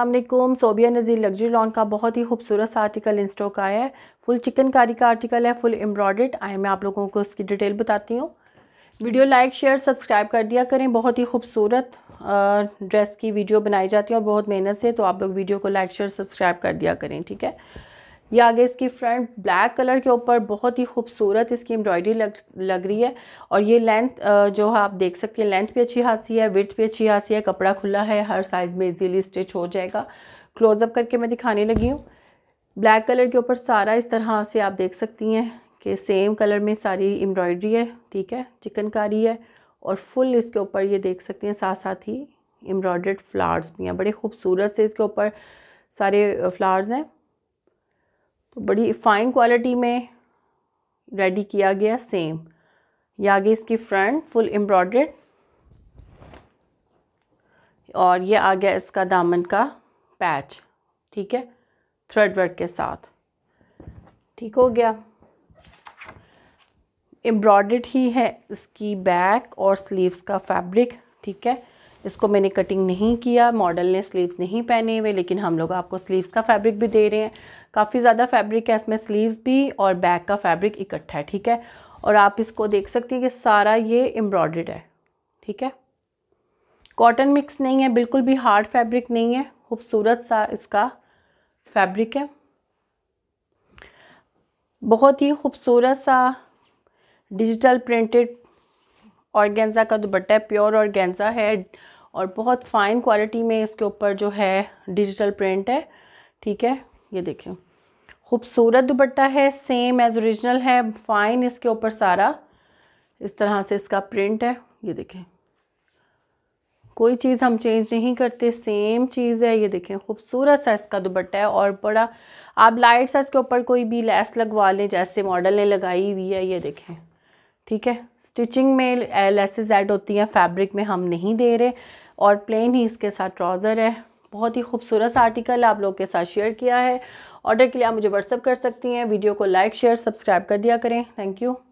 अल्लाम सोबिया नज़ीर luxury lawn का बहुत ही खूबसूरत सा आर्टिकल इन स्टॉक आया है फुल चिकनकारी का आर्टिकल है फुल एम्ब्रॉयड आए मैं आप लोगों को उसकी डिटेल बताती हूँ वीडियो लाइक शेयर सब्सक्राइब कर दिया करें बहुत ही खूबसूरत ड्रेस की वीडियो बनाई जाती है और बहुत मेहनत से तो आप लोग वीडियो को लाइक शेयर सब्सक्राइब कर दिया करें ठीक है ये आगे इसकी फ्रंट ब्लैक कलर के ऊपर बहुत ही खूबसूरत इसकी एम्ब्रॉयडरी लग लग रही है और ये लेंथ जो है आप देख सकते हैं लेंथ भी अच्छी खासी है विर्थ भी अच्छी खासी है कपड़ा खुला है हर साइज़ में इजीली स्टिच हो जाएगा क्लोजअप करके मैं दिखाने लगी हूँ ब्लैक कलर के ऊपर सारा इस तरह से आप देख सकती हैं कि सेम कलर में सारी एम्ब्रॉयडरी है ठीक है चिकनकारी है और फुल इसके ऊपर ये देख सकती हैं साथ साथ ही एम्ब्रॉयड्रेड फ्लावर्स भी हैं बड़े खूबसूरत से इसके ऊपर सारे फ्लावर्स हैं तो बड़ी फ़ाइन क्वालिटी में रेडी किया गया सेम ये आगे इसकी फ्रंट फुल एम्ब्रॉयड और ये आ गया इसका दामन का पैच ठीक है थ्रेड वर्क के साथ ठीक हो गया एम्ब्रॉयड ही है इसकी बैक और स्लीव्स का फैब्रिक ठीक है इसको मैंने कटिंग नहीं किया मॉडल ने स्लीव्स नहीं पहने हुए लेकिन हम लोग आपको स्लीव्स का फैब्रिक भी दे रहे हैं काफ़ी ज़्यादा फैब्रिक है इसमें स्लीव्स भी और बैक का फैब्रिक इकट्ठा है ठीक है और आप इसको देख सकते हैं कि सारा ये एम्ब्रॉयड है ठीक है कॉटन मिक्स नहीं है बिल्कुल भी हार्ड फैब्रिक नहीं है खूबसूरत सा इसका फैब्रिक है बहुत ही खूबसूरत सा डिजिटल प्रिंटेड ऑर्गेन्ज़ा का दुपट्टा है प्योर ऑर्गेन्ज़ा है और बहुत फ़ाइन क्वालिटी में इसके ऊपर जो है डिजिटल प्रिंट है ठीक है ये देखें खूबसूरत दुपट्टा है सेम एज ओरिजिनल है फ़ाइन इसके ऊपर सारा इस तरह से इसका प्रिंट है ये देखें कोई चीज़ हम चेंज नहीं करते सेम चीज़ है ये देखें खूबसूरत सा इसका दुपट्टा है और बड़ा आप लाइट सा इसके ऊपर कोई भी लैस लगवा लें जैसे मॉडल ने लगाई हुई है ये देखें ठीक है स्टिचिंग में लेसेस ऐड होती हैं फैब्रिक में हम नहीं दे रहे और प्लेन ही इसके साथ ट्राउज़र है बहुत ही खूबसूरत आर्टिकल आप लोगों के साथ शेयर किया है ऑर्डर के लिए आप मुझे व्हाट्सअप कर सकती हैं वीडियो को लाइक शेयर सब्सक्राइब कर दिया करें थैंक यू